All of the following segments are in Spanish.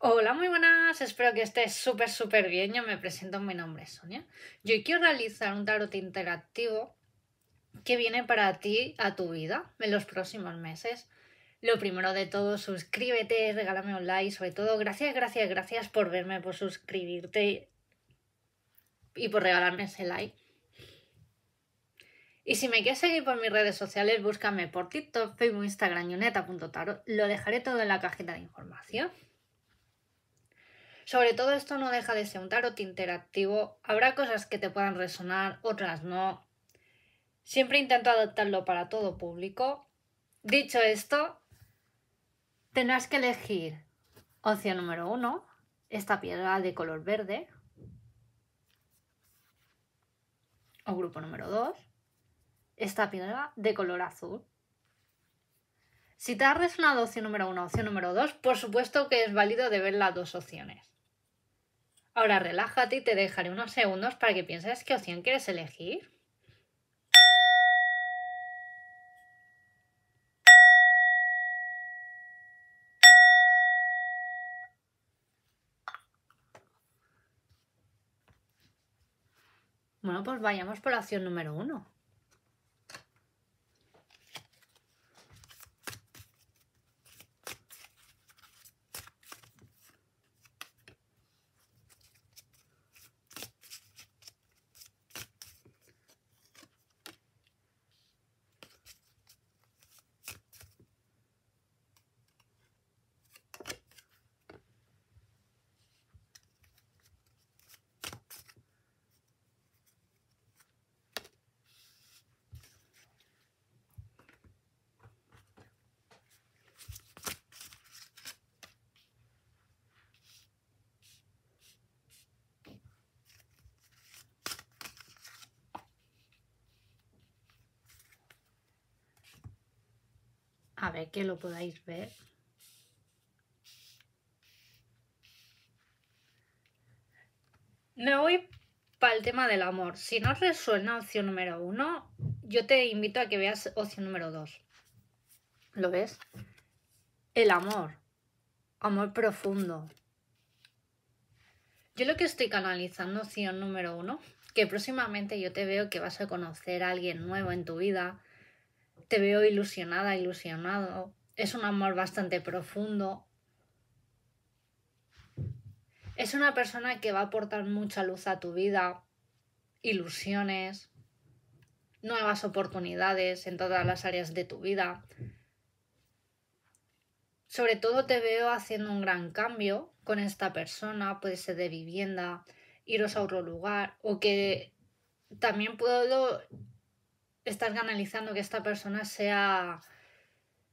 Hola, muy buenas, espero que estés súper, súper bien. Yo me presento, mi nombre es Sonia. Yo quiero realizar un tarot interactivo que viene para ti, a tu vida, en los próximos meses. Lo primero de todo, suscríbete, regálame un like, sobre todo, gracias, gracias, gracias por verme, por suscribirte y por regalarme ese like. Y si me quieres seguir por mis redes sociales, búscame por TikTok, Facebook, Instagram y Lo dejaré todo en la cajita de información. Sobre todo esto no deja de ser un tarot interactivo. Habrá cosas que te puedan resonar, otras no. Siempre intento adaptarlo para todo público. Dicho esto, tendrás que elegir opción número uno, esta piedra de color verde, o grupo número 2, esta piedra de color azul. Si te ha resonado opción número 1 opción número 2, por supuesto que es válido de ver las dos opciones. Ahora relájate y te dejaré unos segundos para que pienses qué opción quieres elegir. Bueno, pues vayamos por la opción número uno. a ver que lo podáis ver. Me voy para el tema del amor. Si no resuena opción número uno, yo te invito a que veas opción número dos. ¿Lo ves? El amor. Amor profundo. Yo lo que estoy canalizando, opción número uno, que próximamente yo te veo que vas a conocer a alguien nuevo en tu vida, te veo ilusionada, ilusionado. Es un amor bastante profundo. Es una persona que va a aportar mucha luz a tu vida, ilusiones, nuevas oportunidades en todas las áreas de tu vida. Sobre todo te veo haciendo un gran cambio con esta persona, puede ser de vivienda, iros a otro lugar o que también puedo estás canalizando que esta persona sea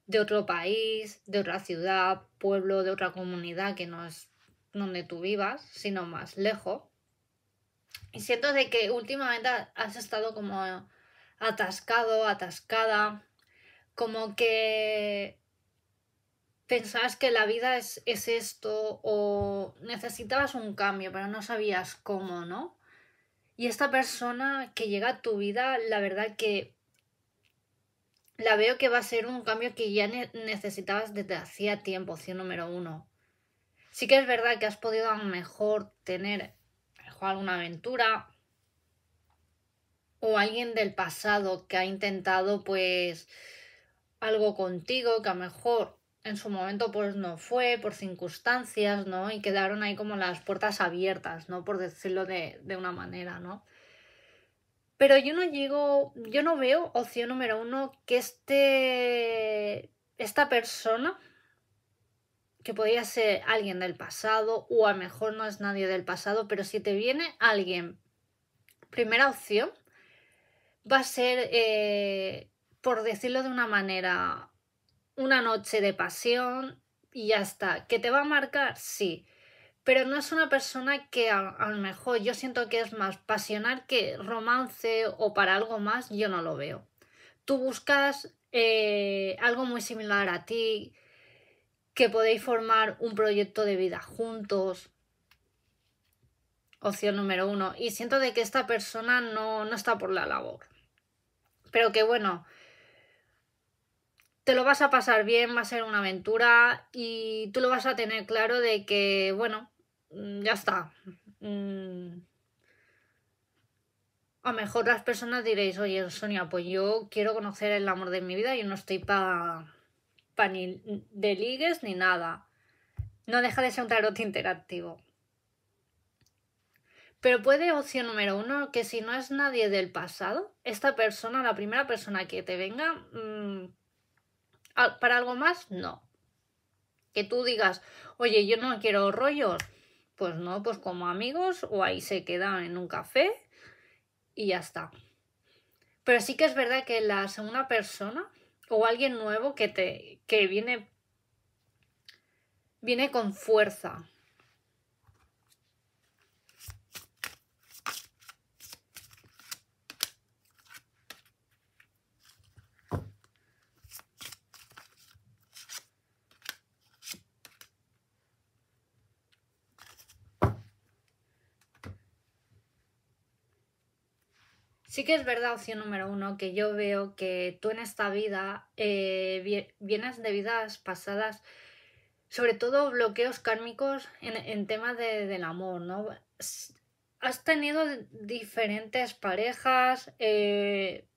de otro país, de otra ciudad, pueblo, de otra comunidad que no es donde tú vivas, sino más lejos. Y siento de que últimamente has estado como atascado, atascada, como que pensabas que la vida es esto o necesitabas un cambio, pero no sabías cómo, ¿no? Y esta persona que llega a tu vida, la verdad que la veo que va a ser un cambio que ya necesitabas desde hacía tiempo, opción número uno. Sí que es verdad que has podido a lo mejor tener alguna aventura o alguien del pasado que ha intentado pues algo contigo que a lo mejor en su momento pues no fue por circunstancias, ¿no? Y quedaron ahí como las puertas abiertas, ¿no? Por decirlo de, una manera, ¿no? Pero yo no llego, yo no veo opción número uno que este, esta persona, que podría ser alguien del pasado, o a lo mejor no es nadie del pasado, pero si te viene alguien, primera opción, va a ser, eh, por decirlo de una manera, una noche de pasión y ya está. ¿Que te va a marcar? Sí. Pero no es una persona que a, lo mejor yo siento que es más pasional que romance o para algo más, yo no lo veo. Tú buscas eh, algo muy similar a ti, que podéis formar un proyecto de vida juntos. Opción número uno. Y siento de que esta persona no, no está por la labor. Pero que bueno, te lo vas a pasar bien, va a ser una aventura y tú lo vas a tener claro de que, bueno, mm, ya está. Mm. A lo mejor las personas diréis, oye, Sonia, pues yo quiero conocer el amor de mi vida, y no estoy para pa ni de ligues ni nada. No deja de ser un tarot interactivo. Pero puede opción número uno, que si no es nadie del pasado, esta persona, la primera persona que te venga, mm, ¿Para algo más? No. Que tú digas, oye, yo no quiero rollos. Pues no, pues como amigos o ahí se quedan en un café y ya está. Pero sí que es verdad que la segunda persona o alguien nuevo que te que viene viene con fuerza Sí que es verdad, opción número uno, que yo veo que tú en esta vida eh, vienes de vidas pasadas, sobre todo bloqueos kármicos en, en de, del amor, ¿no? Has tenido diferentes parejas eh,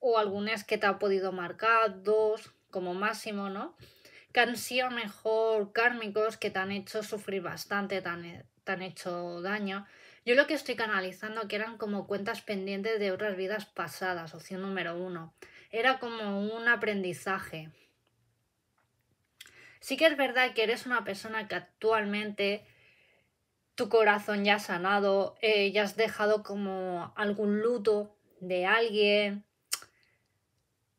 o algunas que te ha podido marcar, dos como máximo, ¿no? Que han sido mejor kármicos, que te han hecho sufrir bastante, te han hecho daño yo lo que estoy canalizando que eran como cuentas pendientes de otras vidas pasadas, opción número uno. Era como un aprendizaje. Sí que es verdad que eres una persona que actualmente tu corazón ya ha sanado, eh, ya has dejado como algún luto de alguien.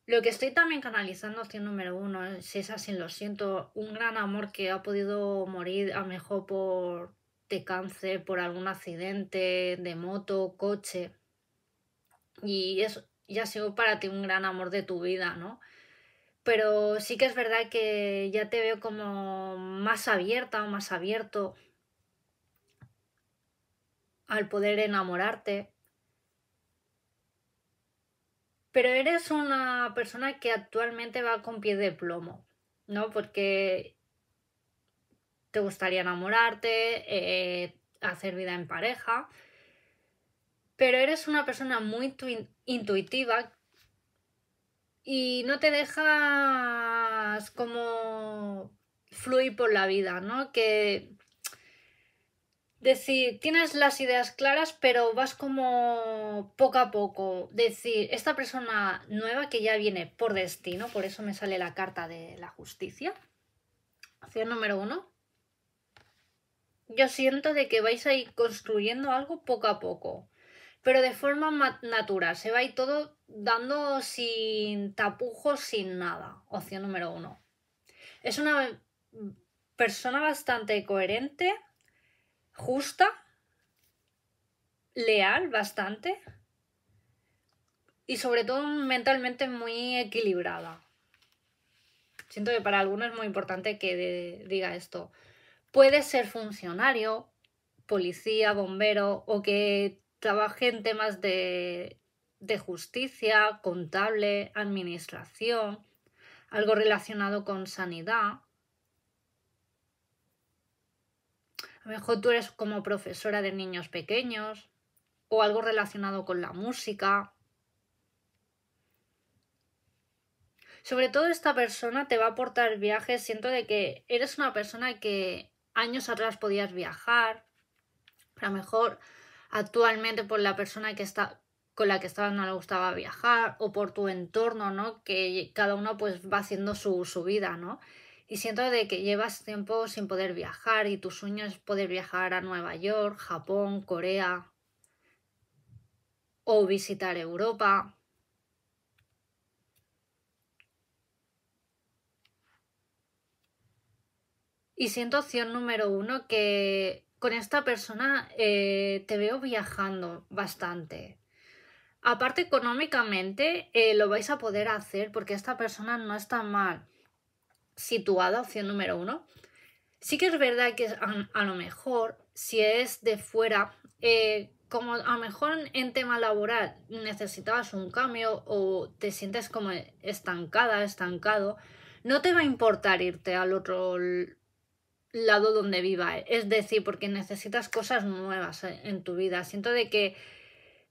Lo que estoy también canalizando, opción número uno, si es así, lo siento, un gran amor que ha podido morir a mejor por te cáncer por algún accidente de moto, coche. Y eso ya ha sido para ti un gran amor de tu vida, ¿no? Pero sí que es verdad que ya te veo como más abierta o más abierto al poder enamorarte. Pero eres una persona que actualmente va con pie de plomo, ¿no? Porque te gustaría enamorarte, eh, hacer vida en pareja, pero eres una persona muy intuitiva y no te dejas como fluir por la vida, ¿no? Que decir, tienes las ideas claras, pero vas como poco a poco. Decir, esta persona nueva que ya viene por destino, por eso me sale la carta de la justicia. Opción número uno yo siento de que vais a ir construyendo algo poco a poco, pero de forma natural, se va a ir todo dando sin tapujos, sin nada. Opción número uno. Es una persona bastante coherente, justa, leal bastante y sobre todo mentalmente muy equilibrada. Siento que para algunos es muy importante que diga esto. Puede ser funcionario, policía, bombero o que trabaje en temas de, justicia, contable, administración, algo relacionado con sanidad. A lo mejor tú eres como profesora de niños pequeños o algo relacionado con la música. Sobre todo esta persona te va a aportar viajes. Siento de que eres una persona que años atrás podías viajar, a lo mejor actualmente por la persona que está con la que estabas no le gustaba viajar o por tu entorno, ¿no? Que cada uno pues va haciendo su, vida, ¿no? Y siento de que llevas tiempo sin poder viajar y tus sueño es poder viajar a Nueva York, Japón, Corea o visitar Europa. Y siento opción número uno que con esta persona eh, te veo viajando bastante. Aparte económicamente eh, lo vais a poder hacer porque esta persona no está mal situada, opción número uno. Sí que es verdad que a, lo mejor si es de fuera, eh, como a lo mejor en tema laboral necesitabas un cambio o te sientes como estancada, estancado, no te va a importar irte al otro lado donde viva. Eh. Es decir, porque necesitas cosas nuevas eh, en tu vida. Siento de que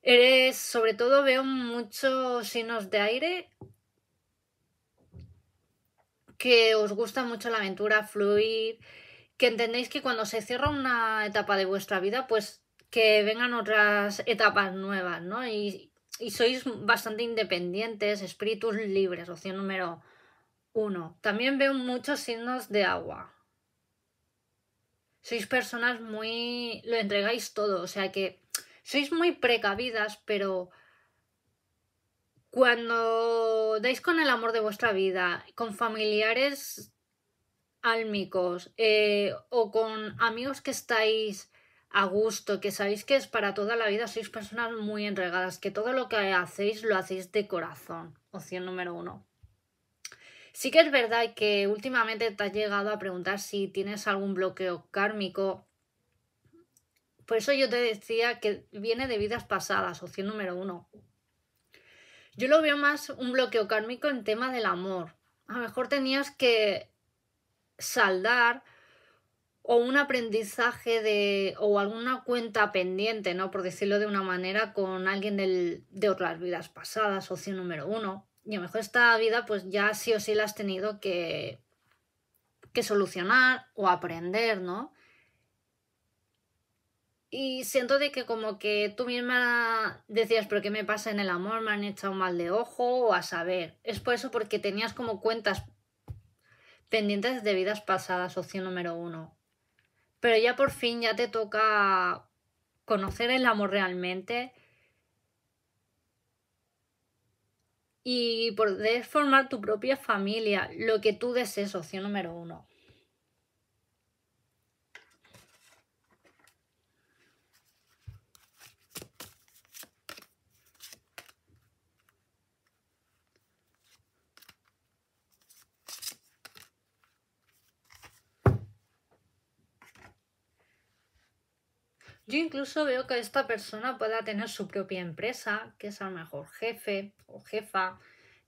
eres, sobre todo veo muchos signos de aire que os gusta mucho la aventura, fluir, que entendéis que cuando se cierra una etapa de vuestra vida, pues que vengan otras etapas nuevas, ¿no? Y, y sois bastante independientes, espíritus libres, opción número uno. También veo muchos signos de agua sois personas muy... lo entregáis todo, o sea que sois muy precavidas, pero cuando dais con el amor de vuestra vida, con familiares álmicos eh, o con amigos que estáis a gusto, que sabéis que es para toda la vida, sois personas muy entregadas, que todo lo que hacéis lo hacéis de corazón. Opción número uno. Sí que es verdad que últimamente te has llegado a preguntar si tienes algún bloqueo kármico. Por eso yo te decía que viene de vidas pasadas, opción número uno. Yo lo veo más un bloqueo kármico en tema del amor. A lo mejor tenías que saldar o un aprendizaje de o alguna cuenta pendiente, ¿no? Por decirlo de una manera, con alguien de otras vidas pasadas, opción número uno y a lo mejor esta vida pues ya sí o sí la has tenido que, que solucionar o aprender, ¿no? Y siento de que como que tú misma decías, pero ¿qué me pasa en el amor? ¿Me han echado mal de ojo? O a saber. Es por eso porque tenías como cuentas pendientes de vidas pasadas, opción número uno. Pero ya por fin ya te toca conocer el amor realmente y poder formar tu propia familia, lo que tú desees, opción número uno. Yo incluso veo que esta persona pueda tener su propia empresa, que es a lo mejor jefe o jefa,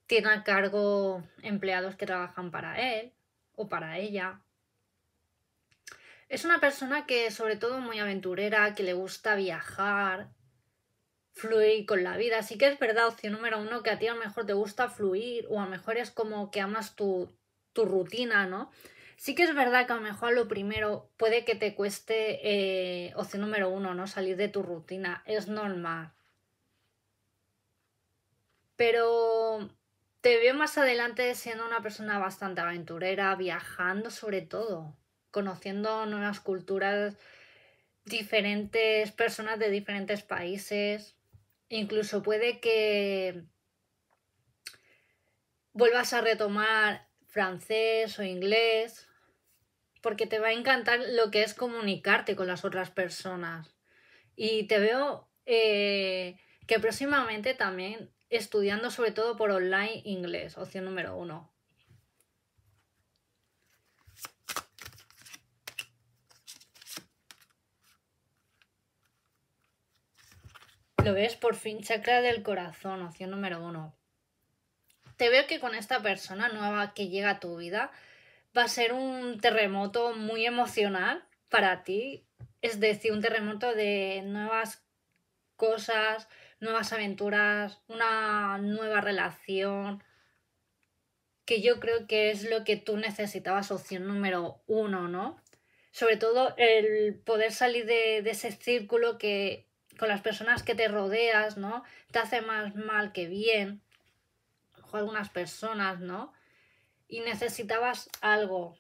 tiene a cargo empleados que trabajan para él o para ella. Es una persona que sobre todo muy aventurera, que le gusta viajar, fluir con la vida. Así que es verdad, opción número uno, que a ti a lo mejor te gusta fluir o a lo mejor es como que amas tu, tu rutina, ¿no? Sí que es verdad que a lo mejor lo primero puede que te cueste eh, opción número uno, ¿no? Salir de tu rutina. Es normal. Pero te veo más adelante siendo una persona bastante aventurera, viajando sobre todo, conociendo nuevas culturas, diferentes personas de diferentes países. Incluso puede que vuelvas a retomar francés o inglés porque te va a encantar lo que es comunicarte con las otras personas. Y te veo eh, que próximamente también estudiando sobre todo por online inglés, opción número uno. Lo ves por fin, chakra del corazón, opción número uno. Te veo que con esta persona nueva que llega a tu vida, va a ser un terremoto muy emocional para ti, es decir, un terremoto de nuevas cosas, nuevas aventuras, una nueva relación, que yo creo que es lo que tú necesitabas, opción número uno, ¿no? Sobre todo el poder salir de, ese círculo que con las personas que te rodeas, ¿no? Te hace más mal que bien. algunas personas, ¿no? y necesitabas algo.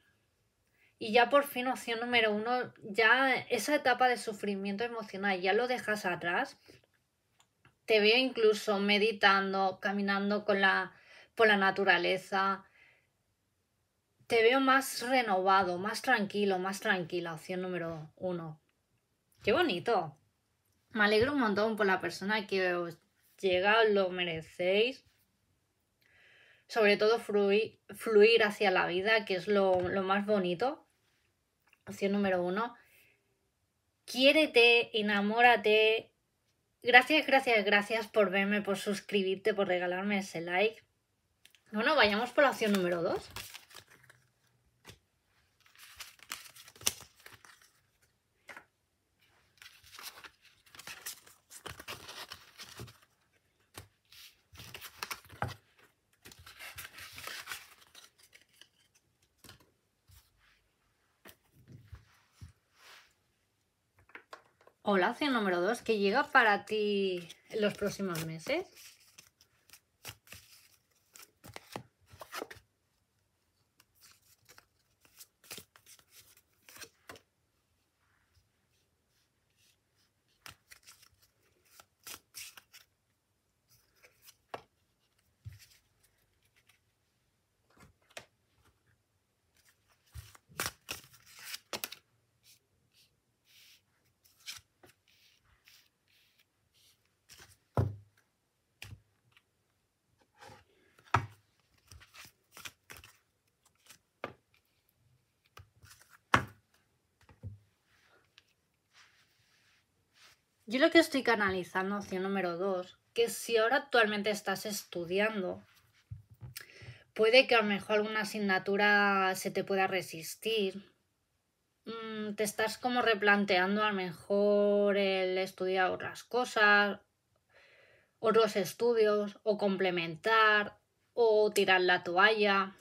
Y ya por fin opción número uno, ya esa etapa de sufrimiento emocional ya lo dejas atrás. Te veo incluso meditando, caminando con la, por la naturaleza. Te veo más renovado, más tranquilo, más tranquila, opción número uno. Qué bonito. Me alegro un montón por la persona que os llega, lo merecéis sobre todo fluir, fluir hacia la vida, que es lo, lo más bonito. Opción número uno. Quiérete, enamórate. Gracias, gracias, gracias por verme, por suscribirte, por regalarme ese like. Bueno, vayamos por la opción número dos. Hola, número 2, que llega para ti en los próximos meses? Yo lo que estoy canalizando, opción número dos, que si ahora actualmente estás estudiando, puede que a lo mejor alguna asignatura se te pueda resistir. Mm, te estás como replanteando a lo mejor el estudiar otras cosas, otros estudios, o complementar, o tirar la toalla.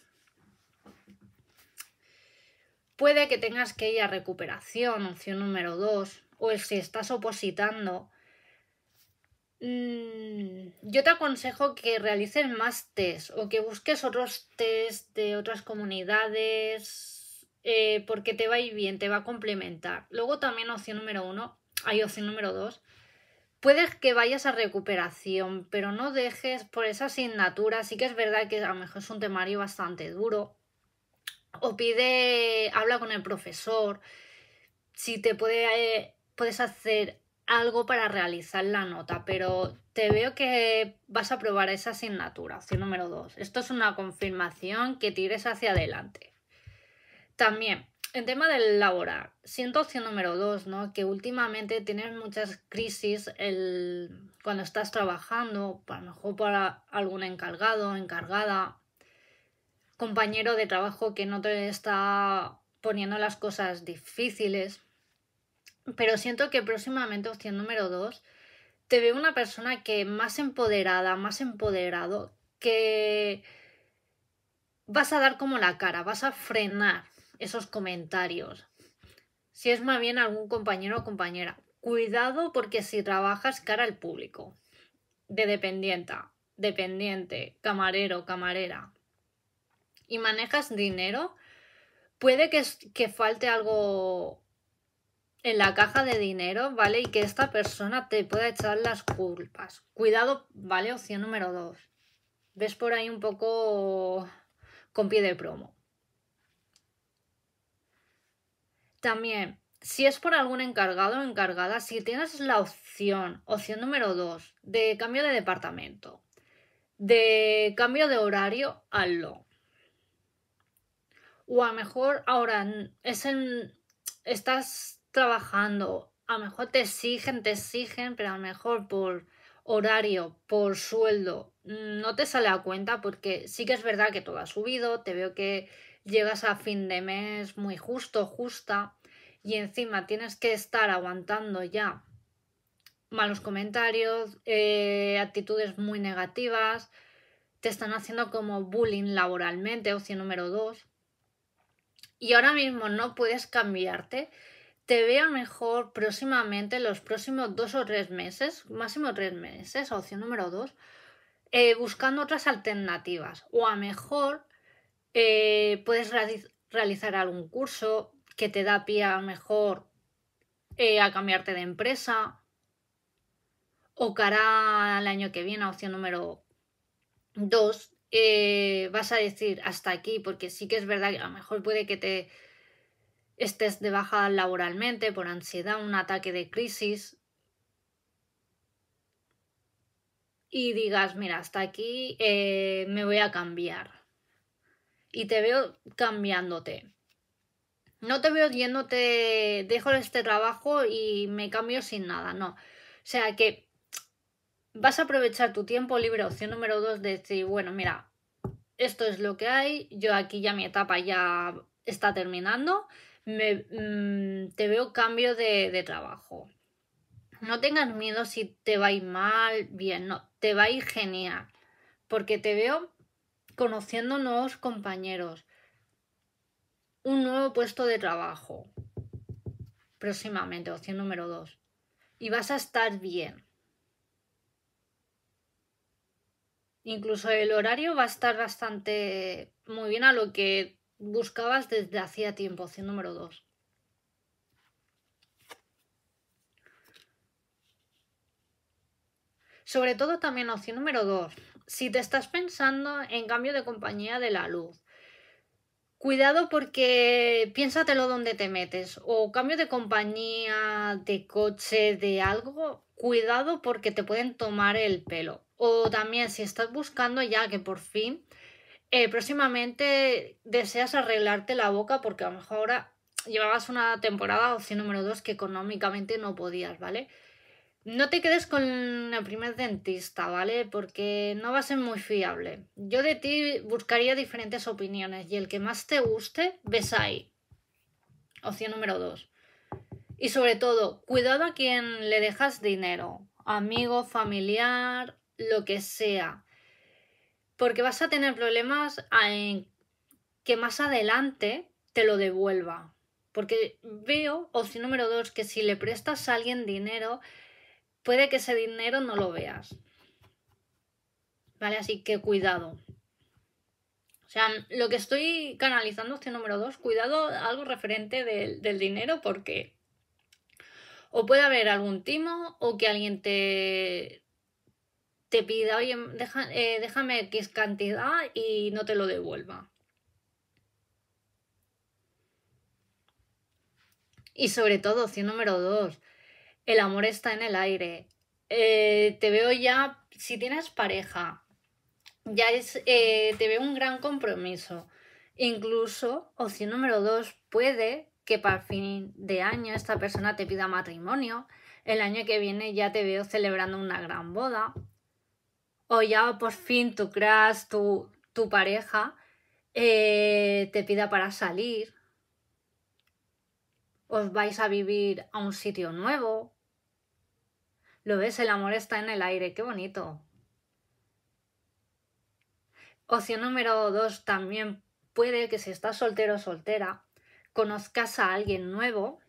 Puede que tengas que ir a recuperación, opción número dos o pues si estás opositando, mm, yo te aconsejo que realices más test o que busques otros test de otras comunidades eh, porque te va a ir bien, te va a complementar. Luego también opción número uno, hay opción número dos. Puedes que vayas a recuperación, pero no dejes por esa asignatura. Sí que es verdad que a lo mejor es un temario bastante duro. O pide, habla con el profesor. Si te puede eh, puedes hacer algo para realizar la nota, pero te veo que vas a aprobar esa asignatura, opción número dos. Esto es una confirmación que tires hacia adelante. También, en tema del laboral, siento opción número dos, ¿no? Que últimamente tienes muchas crisis el... cuando estás trabajando, a lo mejor para algún encargado, encargada, compañero de trabajo que no te está poniendo las cosas difíciles pero siento que próximamente, opción número dos, te veo una persona que más empoderada, más empoderado, que vas a dar como la cara, vas a frenar esos comentarios. Si es más bien algún compañero o compañera, cuidado porque si trabajas cara al público, de dependienta, dependiente, camarero, camarera, y manejas dinero, puede que, que falte algo en la caja de dinero, ¿vale? Y que esta persona te pueda echar las culpas. Cuidado, ¿vale? Opción número dos. Ves por ahí un poco con pie de promo. También, si es por algún encargado o encargada, si tienes la opción, opción número dos, de cambio de departamento, de cambio de horario, hazlo. O a lo mejor ahora es en, estás trabajando, a lo mejor te exigen, te exigen, pero a lo mejor por horario, por sueldo, mm, no te sale a cuenta porque sí que es verdad que todo ha subido, te veo que llegas a fin de mes muy justo, justa, y encima tienes que estar aguantando ya malos comentarios, eh, actitudes muy negativas, te están haciendo como bullying laboralmente, opción número dos. Y ahora mismo no puedes cambiarte te veo mejor próximamente, los próximos dos o tres meses, máximo tres meses, opción número dos, eh, buscando otras alternativas. O a mejor eh, puedes realizar algún curso que te da pie a mejor eh, a cambiarte de empresa. O cara al año que viene, opción número dos, vas a decir hasta aquí, porque sí que es verdad que a lo mejor puede que te estés de baja laboralmente por ansiedad, un ataque de crisis, y digas, mira, hasta aquí eh, me voy a cambiar. Y te veo cambiándote. No te veo yéndote, dejo este trabajo y me cambio sin nada, no. O sea que vas a aprovechar tu tiempo libre, opción número dos, de decir, bueno, mira, esto es lo que hay, yo aquí ya mi etapa ya está terminando Mm, te veo cambio de, trabajo. No tengas miedo si te va a ir mal, bien, no, te va a ir genial, porque te veo conociendo nuevos compañeros, un nuevo puesto de trabajo próximamente, opción número dos. y vas a estar bien. Incluso el horario va a estar bastante muy bien a lo que buscabas desde hacía tiempo, opción número 2. Sobre todo también opción número 2. Si te estás pensando en cambio de compañía de la luz. Cuidado porque piénsatelo donde te metes. O cambio de compañía, de coche, de algo. Cuidado porque te pueden tomar el pelo. O también si estás buscando ya que por fin eh, próximamente deseas arreglarte la boca porque a lo mejor ahora llevabas una temporada, opción número dos, que económicamente no podías, ¿vale? No te quedes con el primer dentista, ¿vale? Porque no va a ser muy fiable. Yo de ti buscaría diferentes opiniones y el que más te guste, ves ahí. Opción número dos. Y sobre todo, cuidado a quien le dejas dinero, amigo, familiar, lo que sea porque vas a tener problemas ah, en que más adelante te lo devuelva. Porque veo, opción número dos, que si le prestas a alguien dinero, puede que ese dinero no lo veas. ¿Vale? Así que cuidado. O sea, lo que estoy canalizando, opción número dos, cuidado algo referente del, del dinero, porque o puede haber algún timo o que alguien te te pida, oye, eh, déjame X cantidad y no te lo devuelva. Y sobre todo, opción número dos, el amor está en el aire. Eh, te veo ya, si tienes pareja, ya es, eh, te veo un gran compromiso. Incluso, opción número dos, puede que para fin de año esta persona te pida matrimonio. El año que viene ya te veo celebrando una gran boda o ya por fin tu crush, tu, tu pareja, eh, te pida para salir, os vais a vivir a un sitio nuevo. Lo ves, el amor está en el aire, qué bonito. Ocio número dos, también puede que si estás soltero o soltera, conozcas a alguien nuevo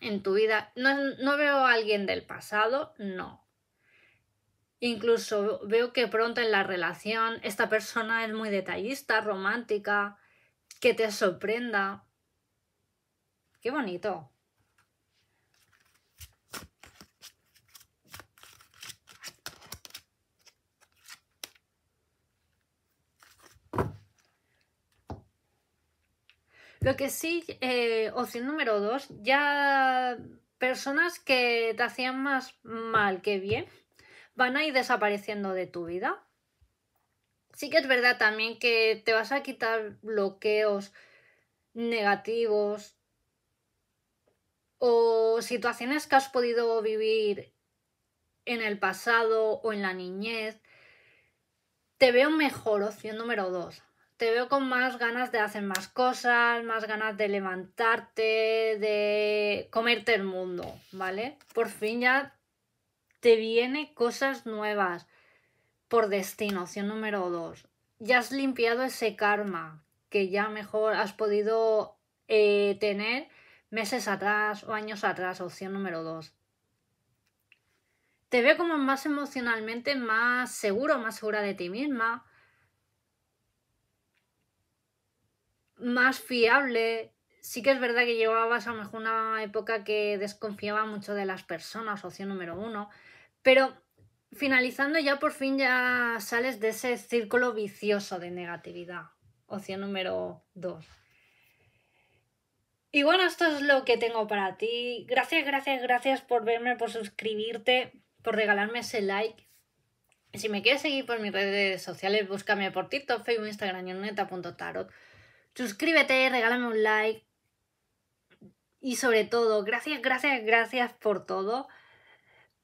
en tu vida. No, no veo a alguien del pasado, no. Incluso veo que pronto en la relación esta persona es muy detallista, romántica, que te sorprenda. Qué bonito. Lo que sí, eh, opción número dos, ya personas que te hacían más mal que bien van a ir desapareciendo de tu vida. Sí que es verdad también que te vas a quitar bloqueos negativos o situaciones que has podido vivir en el pasado o en la niñez. Te veo mejor, opción número dos. te veo con más ganas de hacer más cosas, más ganas de levantarte, de comerte el mundo, ¿vale? Por fin ya te viene cosas nuevas por destino, opción número dos. Ya has limpiado ese karma que ya mejor has podido eh, tener meses atrás o años atrás, opción número dos. Te veo como más emocionalmente, más seguro, más segura de ti misma, más fiable. Sí que es verdad que llevabas a lo mejor una época que desconfiaba mucho de las personas, opción número uno pero finalizando ya por fin ya sales de ese círculo vicioso de negatividad. Opción número 2. Y bueno, esto es lo que tengo para ti. Gracias, gracias, gracias por verme, por suscribirte, por regalarme ese like. Si me quieres seguir por mis redes sociales, búscame por TikTok, Facebook, Instagram y neta.tarot. Suscríbete, regálame un like. Y sobre todo, gracias, gracias, gracias por todo.